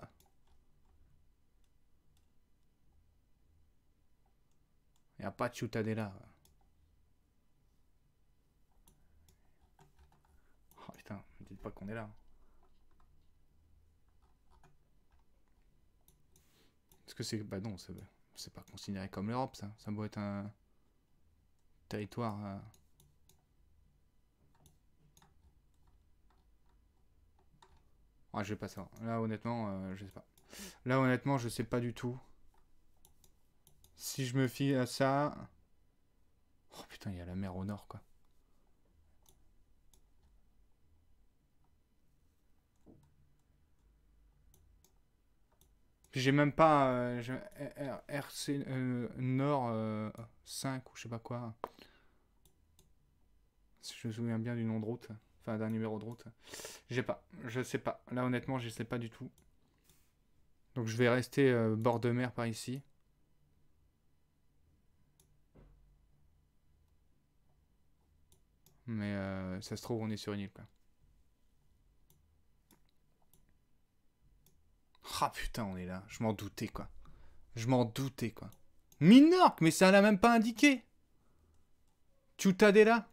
A: Y a pas de là. pas qu'on est là. parce que c'est... Bah non, c'est pas considéré comme l'Europe, ça. Ça doit être un territoire... Ah, je vais pas savoir. Là, honnêtement, euh, je sais pas. Là, honnêtement, je sais pas du tout. Si je me fie à ça... Oh putain, il y a la mer au nord, quoi. J'ai même pas euh, RC euh, Nord 5 euh, ou je sais pas quoi. Si je me souviens bien du nom de route. Enfin, d'un numéro de route. J'ai pas. Je sais pas. Là, honnêtement, je sais pas du tout. Donc, je vais rester bord de mer par ici. Mais ça se trouve, on est sur une île, Ah putain, on est là. Je m'en doutais, quoi. Je m'en doutais, quoi. Minorque, mais ça l'a même pas indiqué. Ciutadella.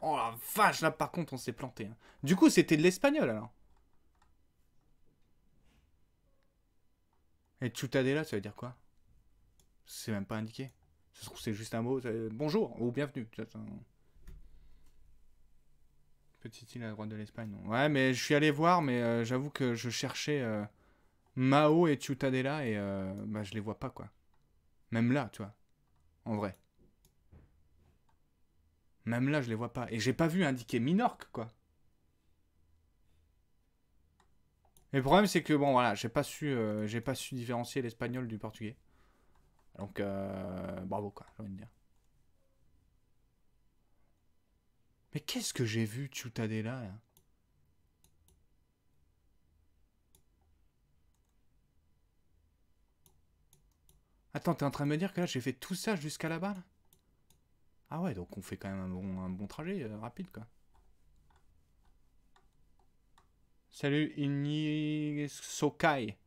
A: Oh la vache, là par contre, on s'est planté. Hein. Du coup, c'était de l'espagnol, alors. Et Ciutadella, ça veut dire quoi C'est même pas indiqué. Ça se trouve, c'est juste un mot. Bonjour ou bienvenue. Petite île à droite de l'Espagne. Ouais, mais je suis allé voir, mais euh, j'avoue que je cherchais... Euh, Mao et Ciutadella, et euh, bah, je les vois pas, quoi. Même là, tu vois. En vrai. Même là, je les vois pas. Et j'ai pas vu indiquer Minorque, quoi. Et le problème, c'est que, bon, voilà, j'ai pas su, euh, j'ai pas su différencier l'espagnol du portugais. Donc, euh, bravo, quoi, j'ai envie de dire. Mais qu'est-ce que j'ai vu, Ciutadella, là Attends, t'es en train de me dire que là, j'ai fait tout ça jusqu'à là-bas, là Ah ouais, donc on fait quand même un bon, un bon trajet, euh, rapide, quoi. Salut, Inisokai. Sokai.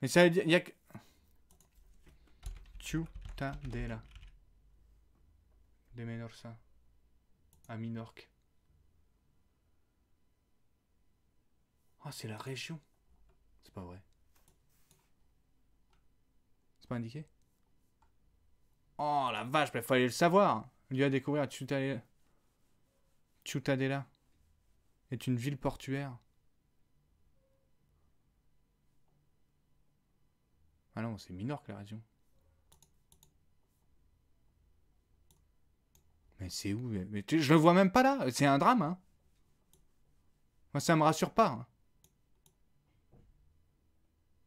A: Mais ça veut dire, y que... De Menorsa. À Minorque. Ah, oh, c'est la région. C'est pas vrai indiqué Oh la vache, il fallait le savoir. Il a découvrir à Ciutadella. est une ville portuaire. Ah non, c'est que la région. Mais c'est où Je le vois même pas là. C'est un drame. Hein. Moi, ça me rassure pas. Hein.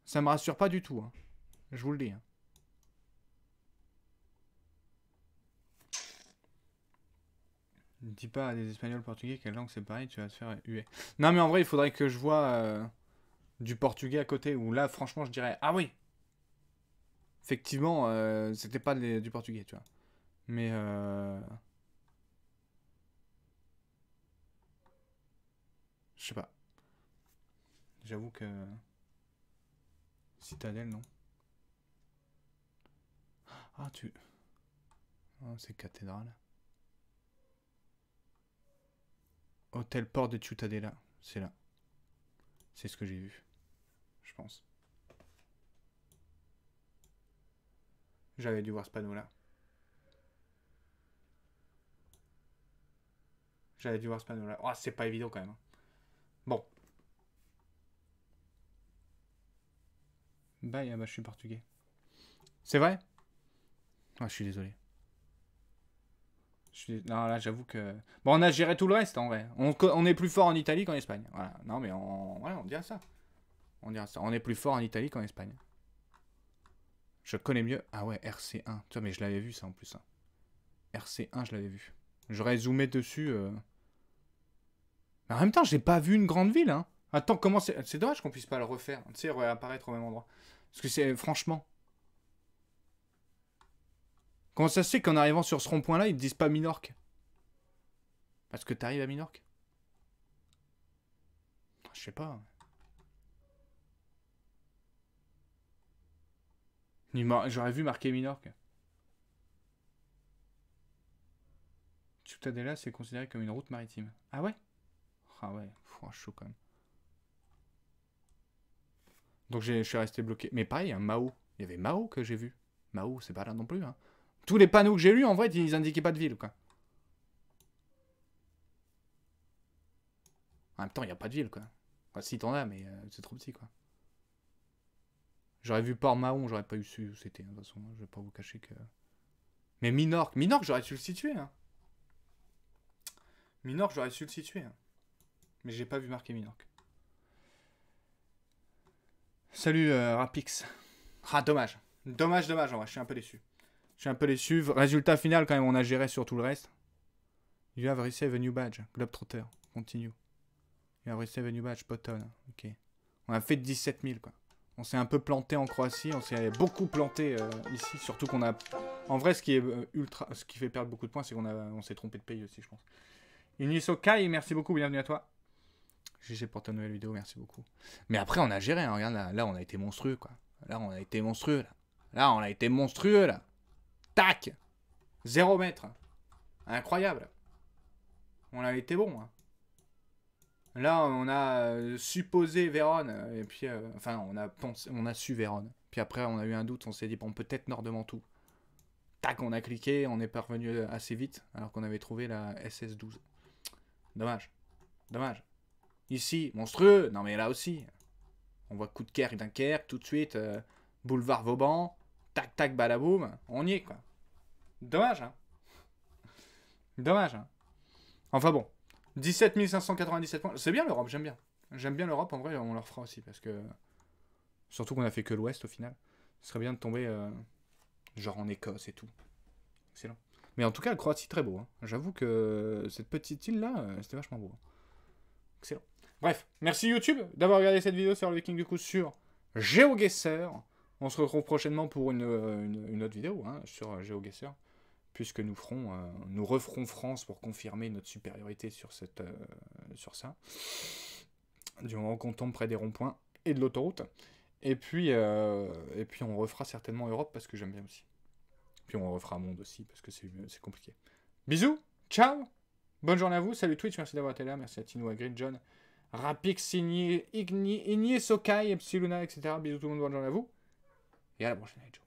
A: Ça me rassure pas du tout. Hein. Je vous le dis. dis pas à des Espagnols portugais quelle langue c'est pareil, tu vas te faire huer. Non, mais en vrai, il faudrait que je vois euh, du portugais à côté, ou là, franchement, je dirais Ah oui Effectivement, euh, c'était pas du portugais, tu vois. Mais. Euh... Je sais pas. J'avoue que. Citadelle, non Ah, tu. Oh, c'est cathédrale. Hôtel oh, Port de Ciutadella. C'est là. C'est ce que j'ai vu. Je pense. J'avais dû voir ce panneau là. J'avais dû voir ce panneau là. Oh, c'est pas évident quand même. Hein. Bon. Hein, bah, je suis portugais. C'est vrai Ah, je suis désolé. Non, là, j'avoue que. Bon, on a géré tout le reste en vrai. On, est plus fort en Italie qu'en Espagne. Voilà. Non, mais on, voilà, on dira ça. On dira ça. On est plus fort en Italie qu'en Espagne. Je connais mieux. Ah ouais, RC1. toi mais je l'avais vu ça en plus. Hein. RC1, je l'avais vu. J'aurais zoomé dessus. Euh. Mais en même temps, j'ai pas vu une grande ville. Hein. Attends, comment c'est. C'est dommage qu'on puisse pas le refaire. Tu sais, réapparaître au même endroit. Parce que c'est. Franchement. Comment ça se fait qu'en arrivant sur ce rond-point-là, ils disent pas Minorque Parce que t'arrives à Minorque Je sais pas. J'aurais vu marquer Minorque. Ciutadella, c'est considéré comme une route maritime. Ah ouais Ah ouais, franchement chaud quand même. Donc je suis resté bloqué. Mais pareil, un hein, Mao. Il y avait Mao que j'ai vu. Mao, c'est pas là non plus. Hein. Tous les panneaux que j'ai lus, en vrai, ils indiquaient pas de ville, quoi. En même temps, il n'y a pas de ville, quoi. Enfin, si t'en as, mais euh, c'est trop petit, quoi. J'aurais vu Port-Mahon, j'aurais pas eu su où c'était, de toute façon. Je vais pas vous cacher que... Mais Minorque, Minorque, j'aurais su le situer, hein. Minorque, j'aurais su le situer, hein. Mais j'ai pas vu marquer Minorque. Salut, euh, Rapix. Ah, dommage. Dommage, dommage, en vrai, je suis un peu déçu. Je suis un peu les suivre. Résultat final, quand même, on a géré sur tout le reste. You have received a new badge. Globetrotter. Continue. You have received a new badge. Poton. Ok. On a fait 17 000, quoi. On s'est un peu planté en Croatie, on s'est beaucoup planté euh, ici, surtout qu'on a... En vrai, ce qui est euh, ultra, ce qui fait perdre beaucoup de points, c'est qu'on a... on s'est trompé de pays aussi, je pense. Inisokai, merci beaucoup, bienvenue à toi. GG pour ta nouvelle vidéo, merci beaucoup. Mais après, on a géré, hein. regarde, là, là, on a été monstrueux, quoi. Là, on a été monstrueux, là. Là, on a été monstrueux, là. Tac Zéro mètre. Incroyable. On a été bon. Hein. Là, on a euh, supposé Vérone, euh, et puis, euh, enfin, on a, on a su Vérone. Puis après, on a eu un doute, on s'est dit, bon, peut-être Nord de Mantoue. Tac, on a cliqué, on est parvenu assez vite, alors qu'on avait trouvé la SS-12. Dommage. Dommage. Ici, monstrueux. Non, mais là aussi. On voit Coup de Kerk, Dunkerque, tout de suite. boulevard Vauban tac, tac, balaboum, on y est, quoi. Dommage, hein Dommage, hein Enfin bon, 17 597 points. C'est bien l'Europe, j'aime bien. J'aime bien l'Europe, en vrai, on leur fera aussi, parce que... Surtout qu'on a fait que l'Ouest, au final. Ce serait bien de tomber, euh, genre, en Écosse et tout. Excellent. Mais en tout cas, le Croatie, très beau. Hein. J'avoue que euh, cette petite île-là, euh, c'était vachement beau. Hein. Excellent. Bref, merci YouTube d'avoir regardé cette vidéo sur le Viking du coup sur GeoGuessr. On se retrouve prochainement pour une, euh, autre vidéo hein, sur euh, GeoGuessr, puisque nous, ferons, euh, nous referons France pour confirmer notre supériorité sur, cette, sur ça, du moment qu'on tombe près des ronds-points et de l'autoroute. Et puis, et puis on refera certainement Europe, parce que j'aime bien aussi. Puis on refera Monde aussi, parce que c'est compliqué. Bisous, ciao, bonne journée à vous, salut Twitch, merci d'avoir été là, merci à Tino, à Green John, Rapix, Igni, Igni, Sokai, Epsiluna, etc. Bisous tout le monde, bonne journée à vous. Yeah, det was sin age.